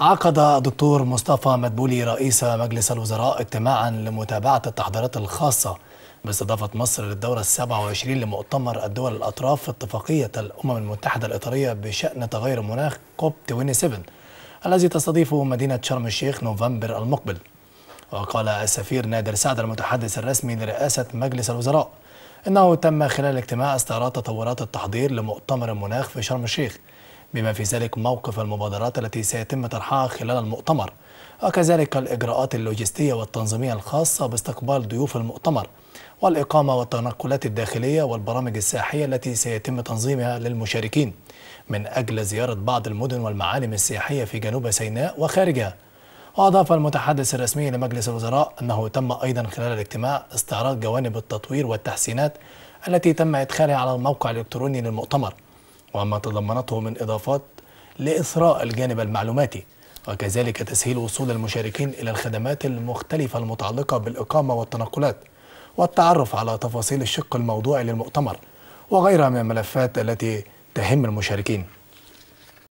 عقد دكتور مصطفى مدبولي رئيس مجلس الوزراء اجتماعا لمتابعة التحضيرات الخاصة باستضافة مصر للدورة السبعة وعشرين لمؤتمر الدول الأطراف في اتفاقية الأمم المتحدة الإطارية بشأن تغير المناخ كوب 27 الذي تستضيفه مدينة شرم الشيخ نوفمبر المقبل وقال السفير نادر سعد المتحدث الرسمي لرئاسة مجلس الوزراء إنه تم خلال الاجتماع استعراض تطورات التحضير لمؤتمر المناخ في شرم الشيخ بما في ذلك موقف المبادرات التي سيتم طرحها خلال المؤتمر وكذلك الإجراءات اللوجستية والتنظيمية الخاصة باستقبال ضيوف المؤتمر والإقامة والتنقلات الداخلية والبرامج السياحية التي سيتم تنظيمها للمشاركين من أجل زيارة بعض المدن والمعالم السياحية في جنوب سيناء وخارجها وأضاف المتحدث الرسمي لمجلس الوزراء أنه تم أيضا خلال الاجتماع استعراض جوانب التطوير والتحسينات التي تم إدخالها على الموقع الإلكتروني للمؤتمر وما تضمنته من إضافات لإثراء الجانب المعلوماتي وكذلك تسهيل وصول المشاركين إلى الخدمات المختلفة المتعلقة بالإقامة والتنقلات والتعرف على تفاصيل الشق الموضوعي للمؤتمر وغيرها من الملفات التي تهم المشاركين